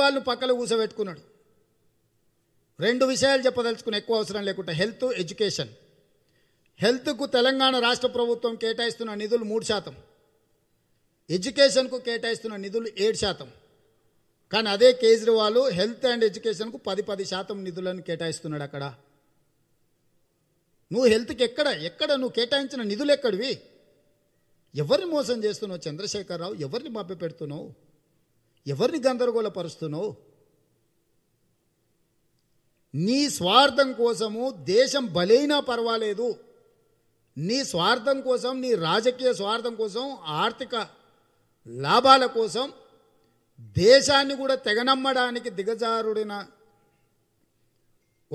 వాళ్ళు పక్కన కూసబెట్టుకున్నాడు రెండు విషయాలు చెప్పదలుచుకుని ఎక్కువ అవసరం లేకుండా హెల్త్ ఎడ్యుకేషన్ హెల్త్కు తెలంగాణ రాష్ట్ర ప్రభుత్వం కేటాయిస్తున్న నిధులు మూడు శాతం ఎడ్యుకేషన్కు కేటాయిస్తున్న నిధులు ఏడు శాతం కానీ అదే కేజ్రీవాల్ హెల్త్ అండ్ ఎడ్యుకేషన్కు పది పది శాతం నిధులను కేటాయిస్తున్నాడు అక్కడ నువ్వు హెల్త్కి ఎక్కడ ఎక్కడ నువ్వు కేటాయించిన నిధులు ఎక్కడివి ఎవరిని మోసం చేస్తున్నావు చంద్రశేఖరరావు ఎవరిని మభ్య పెడుతున్నావు ఎవరిని గందరగోళపరుస్తున్నావు నీ స్వార్థం కోసము దేశం బలైనా పర్వాలేదు నీ స్వార్థం కోసం నీ రాజకీయ స్వార్థం కోసం ఆర్థిక లాభాల కోసం దేశాన్ని కూడా తెగనమ్మడానికి దిగజారుడిన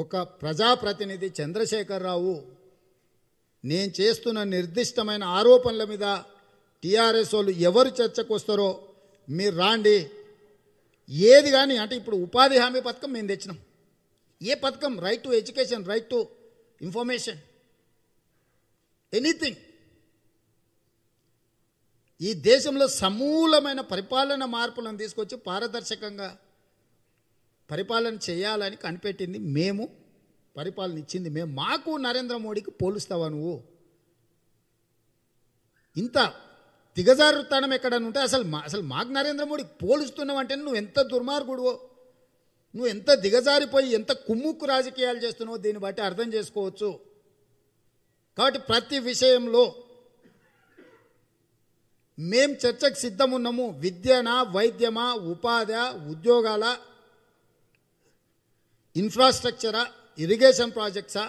ఒక ప్రజాప్రతినిధి చంద్రశేఖరరావు నేను చేస్తున్న నిర్దిష్టమైన ఆరోపణల మీద టీఆర్ఎస్ వాళ్ళు ఎవరు చర్చకు వస్తారో మీరు రాండి ఏది కానీ అంటే ఇప్పుడు ఉపాధి హామీ పథకం మేము తెచ్చినాం ఏ పథకం right to education right to information anything ఈ దేశంలో సమూలమైన పరిపాలన మార్పులను తీసుకొచ్చి పారదర్శకంగా పరిపాలన చేయాలని కనిపెట్టింది మేము పరిపాలన ఇచ్చింది మేము మాకు నరేంద్ర మోడీకి పోలుస్తావా నువ్వు ఇంత దిగజారుతానం ఎక్కడన్నా ఉంటే అసలు మా అసలు మాకు నరేంద్ర మోడీ పోలుస్తున్నావు అంటే నువ్వు ఎంత దుర్మార్గుడువో నువ్వు ఎంత దిగజారిపోయి ఎంత కుమ్ముక్కు రాజకీయాలు చేస్తున్నావో దీన్ని బట్టి అర్థం చేసుకోవచ్చు కాబట్టి ప్రతి విషయంలో మేం చర్చకు సిద్ధమున్నాము విద్యనా వైద్యమా ఉపాధి ఉద్యోగాల ఇన్ఫ్రాస్ట్రక్చరా ఇరిగేషన్ ప్రాజెక్ట్సా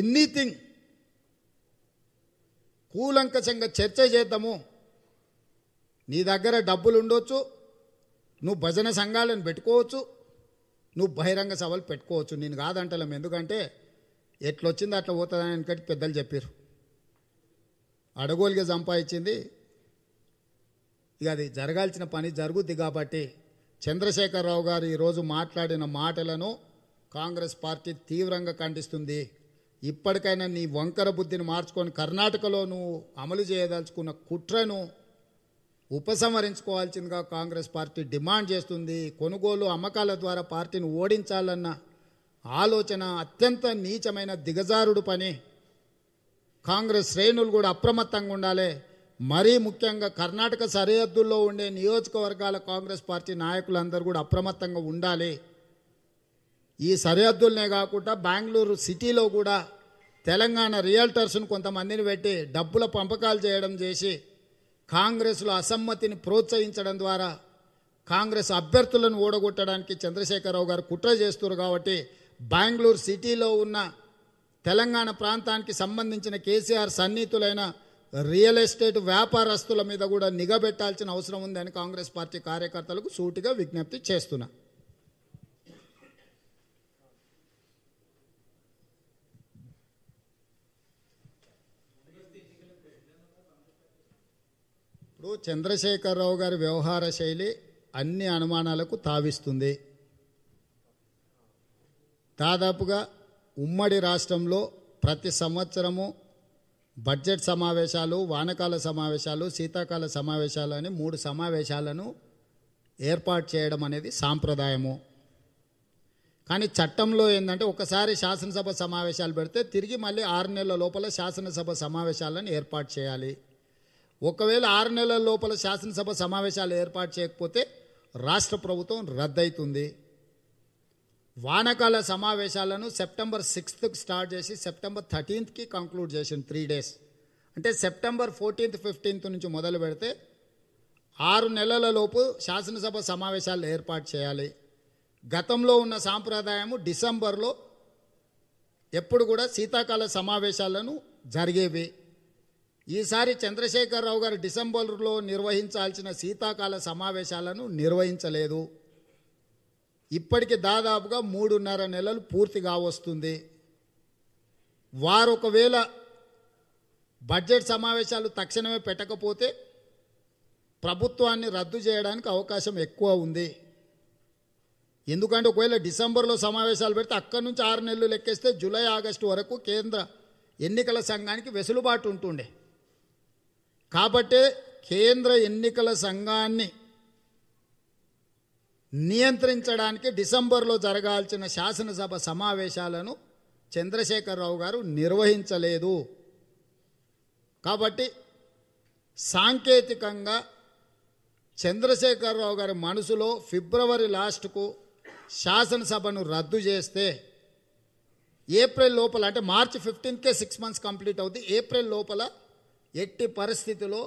ఎనీథింగ్ కూలంకషంగా చర్చ చేద్దాము నీ దగ్గర డబ్బులు ఉండొచ్చు నువ్వు భజన సంఘాలను పెట్టుకోవచ్చు నువ్వు బహిరంగ సభలు పెట్టుకోవచ్చు నేను కాదంటలేము ఎందుకంటే ఎట్లొచ్చింది అట్లా పోతుందని వెనకటి పెద్దలు చెప్పారు అడగోలుగా సంపాదించింది ఇక అది జరగాల్సిన పని జరుగుద్ది కాబట్టి చంద్రశేఖరరావు గారు ఈరోజు మాట్లాడిన మాటలను కాంగ్రెస్ పార్టీ తీవ్రంగా ఖండిస్తుంది ఇప్పటికైనా నీ వంకర బుద్ధిని మార్చుకొని కర్ణాటకలో నువ్వు అమలు చేయదలుచుకున్న కుట్రను ఉపసంహరించుకోవాల్సిందిగా కాంగ్రెస్ పార్టీ డిమాండ్ చేస్తుంది కొనుగోలు అమ్మకాల ద్వారా పార్టీని ఓడించాలన్న ఆలోచన అత్యంత నీచమైన దిగజారుడు పని కాంగ్రెస్ శ్రేణులు కూడా అప్రమత్తంగా ఉండాలి మరీ ముఖ్యంగా కర్ణాటక సరిహద్దుల్లో ఉండే నియోజకవర్గాల కాంగ్రెస్ పార్టీ నాయకులందరూ కూడా అప్రమత్తంగా ఉండాలి ఈ సరిహద్దులనే కాకుండా బెంగళూరు సిటీలో కూడా తెలంగాణ రియల్టర్స్ను కొంతమందిని పెట్టి డబ్బుల పంపకాలు చేయడం చేసి కాంగ్రెస్లో అసమ్మతిని ప్రోత్సహించడం ద్వారా కాంగ్రెస్ అభ్యర్థులను ఓడగొట్టడానికి చంద్రశేఖరరావు గారు కుట్ర చేస్తున్నారు కాబట్టి బెంగళూరు సిటీలో ఉన్న తెలంగాణ ప్రాంతానికి సంబంధించిన కేసీఆర్ సన్నిహితులైన రియల్ ఎస్టేట్ వ్యాపారస్తుల మీద కూడా నిఘా పెట్టాల్సిన అవసరం ఉందని కాంగ్రెస్ పార్టీ కార్యకర్తలకు సూటిగా విజ్ఞప్తి చేస్తున్నా చంద్రశేఖరరావు గారి వ్యవహార శైలి అన్ని అనుమానాలకు తావిస్తుంది దాదాపుగా ఉమ్మడి రాష్ట్రంలో ప్రతి సంవత్సరము బడ్జెట్ సమావేశాలు వానకాల సమావేశాలు శీతాకాల సమావేశాలు అని మూడు సమావేశాలను ఏర్పాటు చేయడం అనేది సాంప్రదాయము కానీ చట్టంలో ఏంటంటే ఒకసారి శాసనసభ సమావేశాలు పెడితే తిరిగి మళ్ళీ ఆరు నెలల లోపల శాసనసభ సమావేశాలను ఏర్పాటు చేయాలి ఒకవేళ ఆరు నెలల లోపల శాసనసభ సమావేశాలు ఏర్పాటు చేయకపోతే రాష్ట్ర ప్రభుత్వం రద్దయితుంది వానకాల సమావేశాలను సెప్టెంబర్ సిక్స్త్కి స్టార్ట్ చేసి సెప్టెంబర్ థర్టీన్త్కి కంక్లూడ్ చేసింది త్రీ డేస్ అంటే సెప్టెంబర్ ఫోర్టీన్త్ ఫిఫ్టీన్త్ నుంచి మొదలు పెడితే ఆరు నెలల లోపు శాసనసభ సమావేశాలు ఏర్పాటు చేయాలి గతంలో ఉన్న సాంప్రదాయము డిసెంబర్లో ఎప్పుడు కూడా శీతాకాల సమావేశాలను జరిగేవి ఈసారి చంద్రశేఖరరావు గారు డిసెంబర్లో నిర్వహించాల్సిన శీతాకాల సమావేశాలను నిర్వహించలేదు ఇప్పటికి దాదాపుగా మూడున్నర నెలలు పూర్తిగా వస్తుంది వారు ఒకవేళ బడ్జెట్ సమావేశాలు తక్షణమే పెట్టకపోతే ప్రభుత్వాన్ని రద్దు చేయడానికి అవకాశం ఎక్కువ ఉంది ఎందుకంటే ఒకవేళ డిసెంబర్లో సమావేశాలు పెడితే అక్కడి నుంచి ఆరు నెలలు లెక్కేస్తే జూలై ఆగస్టు వరకు కేంద్ర ఎన్నికల సంఘానికి వెసులుబాటు ఉంటుండే కాబట్టే కేంద్ర ఎన్నికల సంఘాన్ని నియంత్రించడానికి డిసెంబర్లో జరగాల్సిన శాసనసభ సమావేశాలను చంద్రశేఖరరావు గారు నిర్వహించలేదు కాబట్టి సాంకేతికంగా చంద్రశేఖరరావు గారి మనసులో ఫిబ్రవరి లాస్ట్కు శాసనసభను రద్దు చేస్తే ఏప్రిల్ లోపల అంటే మార్చి ఫిఫ్టీన్త్కే సిక్స్ మంత్స్ కంప్లీట్ అవుతుంది ఏప్రిల్ లోపల ఎట్టి పరిస్థితిలో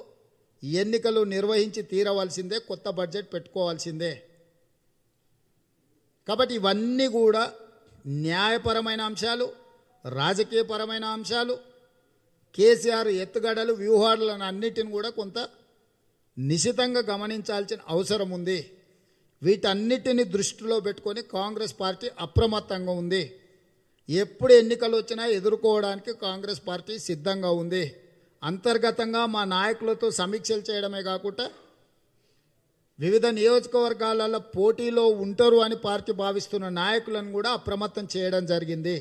ఎన్నికలు నిర్వహించి తీరవలసిందే కొత్త బడ్జెట్ పెట్టుకోవాల్సిందే కాబట్టి ఇవన్నీ కూడా న్యాయపరమైన అంశాలు రాజకీయపరమైన అంశాలు కేసీఆర్ ఎత్తుగడలు వ్యూహాలను అన్నిటిని కూడా కొంత నిశితంగా గమనించాల్సిన అవసరం ఉంది వీటన్నిటిని దృష్టిలో పెట్టుకొని కాంగ్రెస్ పార్టీ అప్రమత్తంగా ఉంది ఎప్పుడు ఎన్నికలు వచ్చినా ఎదుర్కోవడానికి కాంగ్రెస్ పార్టీ సిద్ధంగా ఉంది అంతర్గతంగా మా నాయకులతో సమీక్షలు చేయడమే కాకుండా వివిధ నియోజకవర్గాలలో పోటీలో ఉంటారు అని పార్టీ భావిస్తున్న నాయకులను కూడా అప్రమత్తం చేయడం జరిగింది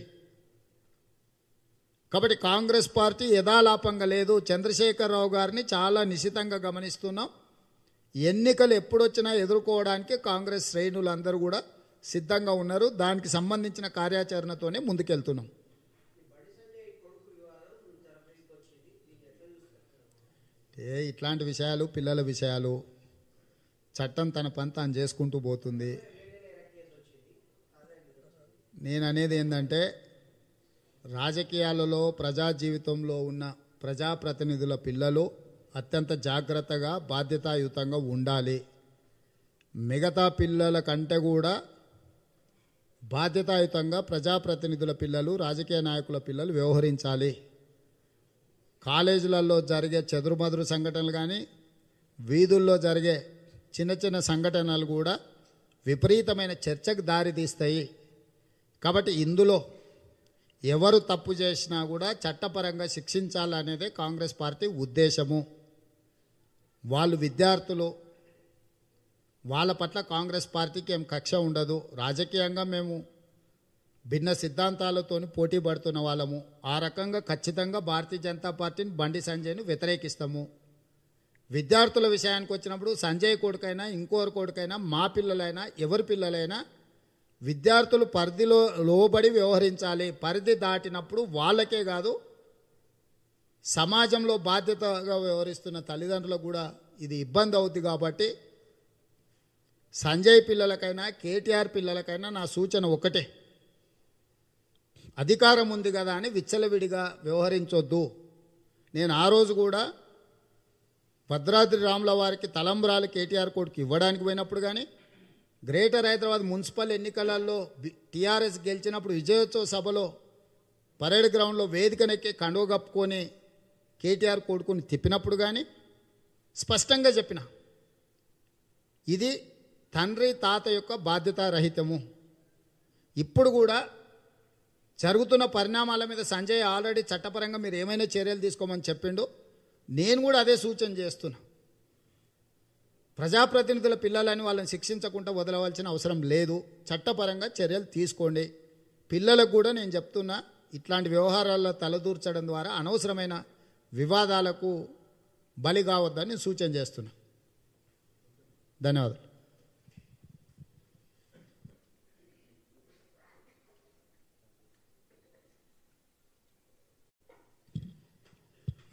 కాబట్టి కాంగ్రెస్ పార్టీ యథాలాపంగా లేదు చంద్రశేఖరరావు గారిని చాలా నిశితంగా గమనిస్తున్నాం ఎన్నికలు ఎప్పుడొచ్చినా ఎదుర్కోవడానికి కాంగ్రెస్ శ్రేణులందరూ కూడా సిద్ధంగా ఉన్నారు దానికి సంబంధించిన కార్యాచరణతోనే ముందుకెళ్తున్నాం ఏ ఇట్లాంటి విషయాలు పిల్లల విషయాలు చట్టం తన పని తాను చేసుకుంటూ పోతుంది నేను అనేది ఏంటంటే రాజకీయాలలో ప్రజా జీవితంలో ఉన్న ప్రజాప్రతినిధుల పిల్లలు అత్యంత జాగ్రత్తగా బాధ్యతాయుతంగా ఉండాలి మిగతా పిల్లల కంటే కూడా బాధ్యతాయుతంగా ప్రజాప్రతినిధుల పిల్లలు రాజకీయ నాయకుల పిల్లలు వ్యవహరించాలి కాలేజీలలో జరిగే చెదురుమదురు సంఘటనలు కానీ వీధుల్లో జరిగే చిన్న చిన్న సంఘటనలు కూడా విపరీతమైన చర్చకు దారితీస్తాయి కాబట్టి ఇందులో ఎవరు తప్పు చేసినా కూడా చట్టపరంగా శిక్షించాలనేదే కాంగ్రెస్ పార్టీ ఉద్దేశము వాళ్ళు విద్యార్థులు వాళ్ళ పట్ల కాంగ్రెస్ పార్టీకి ఏం కక్ష ఉండదు రాజకీయంగా మేము భిన్న సిద్ధాంతాలతో పోటీ పడుతున్న వాళ్ళము ఆ రకంగా ఖచ్చితంగా భారతీయ జనతా పార్టీని బండి సంజయ్ను వ్యతిరేకిస్తాము విద్యార్థుల విషయానికి వచ్చినప్పుడు సంజయ్ కొడుకైనా ఇంకోరు కొడుకైనా మా పిల్లలైనా ఎవరి పిల్లలైనా విద్యార్థులు పరిధిలో లోబడి వ్యవహరించాలి పరిధి దాటినప్పుడు వాళ్ళకే కాదు సమాజంలో బాధ్యతగా వ్యవహరిస్తున్న తల్లిదండ్రులకు కూడా ఇది ఇబ్బంది అవుద్ది కాబట్టి సంజయ్ పిల్లలకైనా కేటీఆర్ పిల్లలకైనా నా సూచన ఒకటే అధికారం ఉంది కదా అని విచ్చలవిడిగా వ్యవహరించొద్దు నేను ఆ రోజు కూడా భద్రాద్రి రాముల వారికి తలంబ్రాలు కేటీఆర్ కోడ్కి ఇవ్వడానికి పోయినప్పుడు కానీ గ్రేటర్ హైదరాబాద్ మున్సిపల్ ఎన్నికలలో టీఆర్ఎస్ గెలిచినప్పుడు విజయోత్సవ సభలో పరేడ్ గ్రౌండ్లో వేదికనెక్కి కండువ కప్పుకొని కేటీఆర్ కోడుకుని తిప్పినప్పుడు కానీ స్పష్టంగా చెప్పిన ఇది తండ్రి తాత యొక్క బాధ్యతారహితము ఇప్పుడు కూడా జరుగుతున్న పరిణామాల మీద సంజయ్ ఆల్రెడీ చట్టపరంగా మీరు ఏమైనా చర్యలు తీసుకోమని చెప్పిండు నేను కూడా అదే సూచన చేస్తున్నా ప్రజాప్రతినిధుల పిల్లలని వాళ్ళని శిక్షించకుండా వదలవలసిన అవసరం లేదు చట్టపరంగా చర్యలు తీసుకోండి పిల్లలకు కూడా నేను చెప్తున్నా ఇట్లాంటి వ్యవహారాల్లో తలదూర్చడం ద్వారా అనవసరమైన వివాదాలకు బలి కావద్దని సూచన చేస్తున్నా ధన్యవాదాలు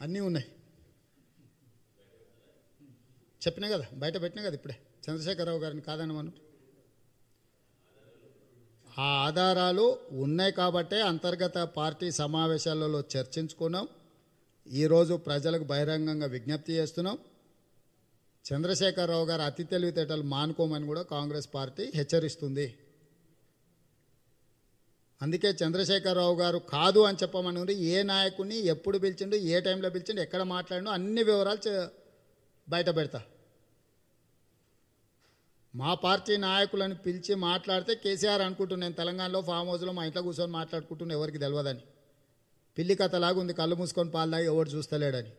అన్నీ ఉన్నాయి చెప్పినా కదా బయట పెట్టినా కదా ఇప్పుడే చంద్రశేఖరరావు గారిని కాదని మనం ఆ ఆధారాలు ఉన్నాయి కాబట్టే అంతర్గత పార్టీ సమావేశాలలో చర్చించుకున్నాం ఈరోజు ప్రజలకు బహిరంగంగా విజ్ఞప్తి చేస్తున్నాం చంద్రశేఖరరావు గారు అతి తెలివితేటలు మానుకోమని కూడా కాంగ్రెస్ పార్టీ హెచ్చరిస్తుంది అందుకే చంద్రశేఖరరావు గారు కాదు అని చెప్పమని ఏ నాయకుడిని ఎప్పుడు పిలిచిండు ఏ టైంలో పిలిచిండు ఎక్కడ మాట్లాడినో అన్ని వివరాలు బయట పెడతా మా పార్టీ నాయకులను పిలిచి మాట్లాడితే కేసీఆర్ అనుకుంటున్నాను తెలంగాణలో ఫామ్ హౌస్లో మా ఇంట్లో కూర్చొని మాట్లాడుకుంటున్నాను ఎవరికి తెలియదని పిల్లి కథలాగుంది కళ్ళు మూసుకొని పాలు తాగి ఎవరు చూస్తలేడని